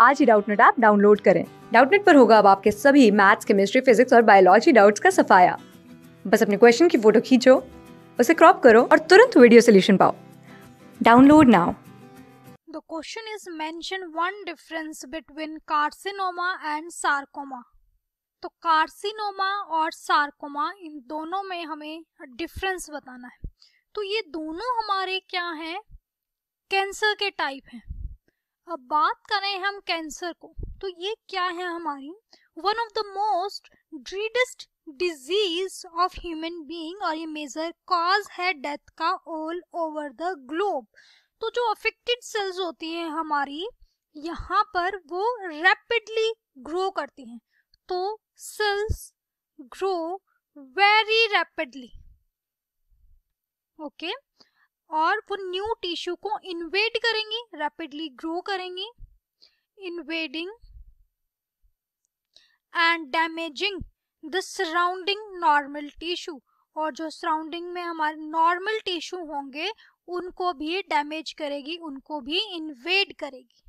आज ही Doubtnut app download करें डाउटनेट पर होगा अब आपके सभी मैथ्स केमिस्ट्री फिजिक्स और बायोलॉजी डाउट्स का सफाया बस अपने क्वेश्चन की फोटो खींचो उसे क्रॉप करो और तुरंत वीडियो सोल्यूशन पाओ download now the question is mention one difference between carcinoma and sarcoma तो कार्सिनोमा और सार्कोमा इन दोनों में हमें डिफरेंस बताना है तो ये दोनों हमारे क्या हैं कैंसर के टाइप हैं अब बात करें हम कैंसर को तो ये क्या है हमारी one of the most dreadest disease of human being और ये मेजर कॉज है डेथ का ऑल ओवर द ग्लोब तो जो अफेक्टेड सेल्स होती हैं हमारी यहाँ पर वो रैपिडली ग्रो करती हैं तो cells grow very rapidly okay okay? और वो न्यू टिश्यू को इन्वेड करेंगी रैपिडली ग्रो करेंगी invading and damaging the surrounding normal tissue और जो सराउंडिंग में हमारे नॉर्मल टिश्यू होंगे उनको भी डैमेज करेगी उनको भी इन्वेड करेगी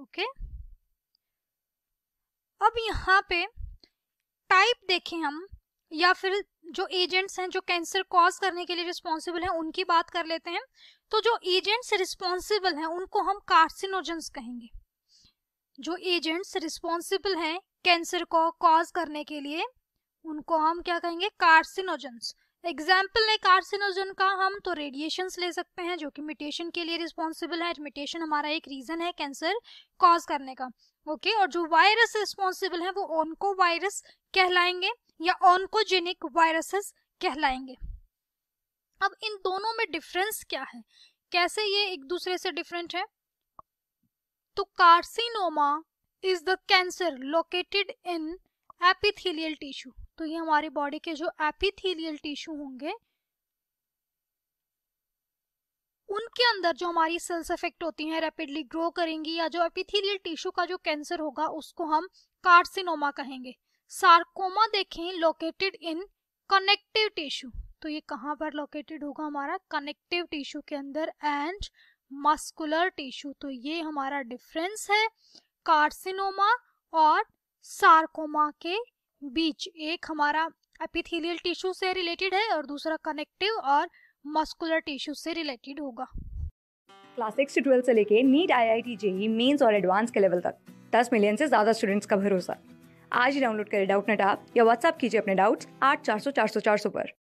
ओके okay? अब यहाँ पे टाइप देखें हम या फिर जो एजेंट्स हैं जो कैंसर कॉज करने के लिए रिस्पॉन्सिबल हैं उनकी बात कर लेते हैं तो जो एजेंट्स रिस्पॉन्सिबल हैं उनको हम कार्सिनोजेंस कहेंगे जो एजेंट्स रिस्पॉन्सिबल हैं कैंसर को कॉज करने के लिए उनको हम क्या कहेंगे कार्सिनोजेंस एग्जाम्पल है कार्सिनोजन का हम तो रेडिएशन ले सकते हैं जो कि म्यूटेशन के लिए रिस्पॉन्सिबल है म्यूटेशन हमारा एक रीजन है कैंसर कॉज करने का ओके okay? और जो वायरस रिस्पॉन्सिबल है वो ओनको वायरस कहलाएंगे या ऑनकोजेनिक वायरसेस कहलाएंगे अब इन दोनों में डिफरेंस क्या है कैसे ये एक दूसरे से डिफरेंट है तो carcinoma is the cancer located in epithelial tissue तो ये हमारी बॉडी के जो एपिथीलियल टिश्यू होंगे उनके अंदर जो हमारी सेल्स इफेक्ट होती हैं रैपिडली ग्रो करेंगी या जो एपिथेलियल टिश्यू का जो कैंसर होगा उसको हम कार्सिनोमा कहेंगे सार्कोमा देखें लोकेटेड इन कनेक्टिव टिश्यू तो ये कहाँ पर लोकेटेड होगा हमारा कनेक्टिव टिश्यू के अंदर एंड मस्कुलर टिश्यू तो ये हमारा डिफरेंस है कार्सिनोमा और सार्कोमा के बीच एक हमारा एपिथेलियल टिश्यू से रिलेटेड है और दूसरा कनेक्टिव और मस्कुलर टिश्यू से रिलेटेड होगा क्लास सिक्स से ट्वेल्थ से लेके NEET I I T JEE mains और एडवांस के लेवल तक दस मिलियन से ज्यादा स्टूडेंट्स का भरोसा आज ही डाउनलोड करें डाउट नेट आप या व्हाट्सअप कीजिए अपने डाउट्स आठ चार सौ चार सौ चार सौ पर